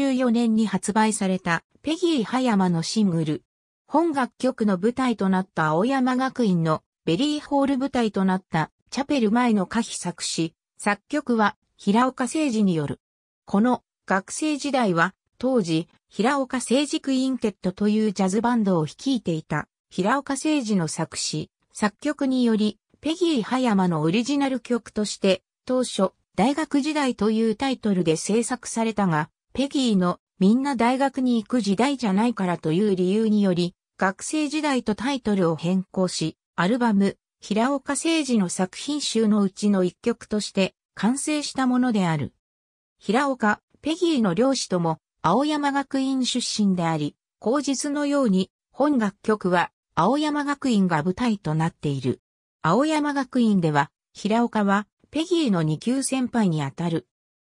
1994年に発売されたペギー葉山のシングル。本楽曲の舞台となった青山学院のベリーホール舞台となったチャペル前の歌詞作詞、作曲は平岡誠二による。この学生時代は当時平岡誠二クインテットというジャズバンドを率いていた平岡誠二の作詞、作曲によりペギー葉山のオリジナル曲として当初大学時代というタイトルで制作されたがペギーのみんな大学に行く時代じゃないからという理由により、学生時代とタイトルを変更し、アルバム、平岡誠二の作品集のうちの一曲として完成したものである。平岡、ペギーの両師とも、青山学院出身であり、後日のように、本楽曲は、青山学院が舞台となっている。青山学院では、平岡は、ペギーの二級先輩にあたる。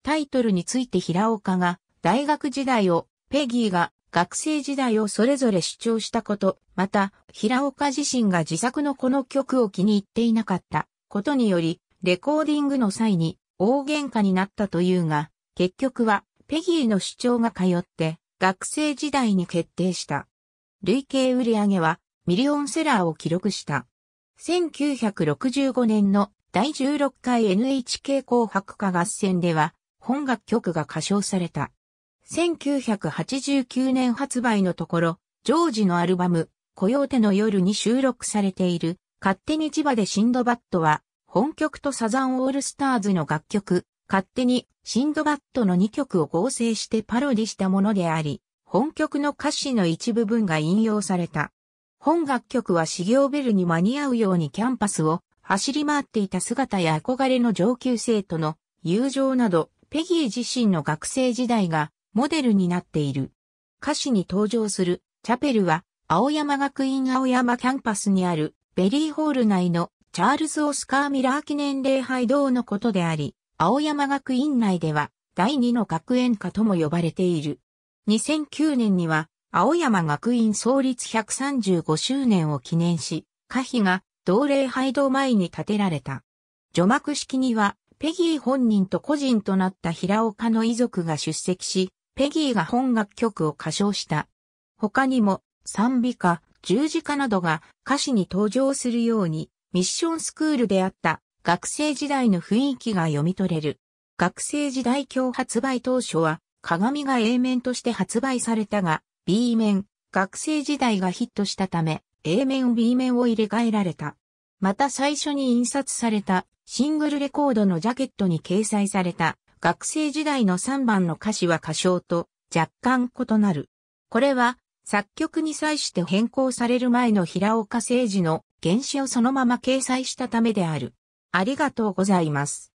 タイトルについて平岡が、大学時代を、ペギーが学生時代をそれぞれ主張したこと、また、平岡自身が自作のこの曲を気に入っていなかったことにより、レコーディングの際に大喧嘩になったというが、結局は、ペギーの主張が通って、学生時代に決定した。累計売上は、ミリオンセラーを記録した。1965年の第16回 NHK 紅白歌合戦では、本楽曲が歌唱された。1989年発売のところ、ジョージのアルバム、コヨーテの夜に収録されている、勝手に千葉でシンドバットは、本曲とサザンオールスターズの楽曲、勝手にシンドバットの2曲を合成してパロディしたものであり、本曲の歌詞の一部分が引用された。本楽曲は修行ベルに間に合うようにキャンパスを走り回っていた姿や憧れの上級生との友情など、ペギー自身の学生時代がモデルになっている。歌詞に登場するチャペルは青山学院青山キャンパスにあるベリーホール内のチャールズ・オスカー・ミラー記念礼拝堂のことであり、青山学院内では第二の学園歌とも呼ばれている。2009年には青山学院創立135周年を記念し、歌碑が同礼拝堂前に建てられた。除幕式にはペギー本人と個人となった平岡の遺族が出席し、ペギーが本楽曲を歌唱した。他にも、賛美歌、十字架などが歌詞に登場するように、ミッションスクールであった学生時代の雰囲気が読み取れる。学生時代今日発売当初は、鏡が A 面として発売されたが、B 面、学生時代がヒットしたため、A 面 B 面を入れ替えられた。また最初に印刷されたシングルレコードのジャケットに掲載された学生時代の3番の歌詞は歌唱と若干異なる。これは作曲に際して変更される前の平岡誠二の原詞をそのまま掲載したためである。ありがとうございます。